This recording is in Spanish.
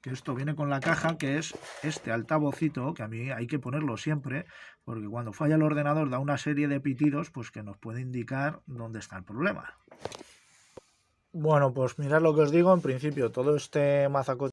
que esto viene con la caja, que es este altavocito, que a mí hay que ponerlo siempre, porque cuando falla el ordenador da una serie de pitidos, pues que nos puede indicar dónde está el problema. Bueno, pues mirad lo que os digo, en principio todo este mazacote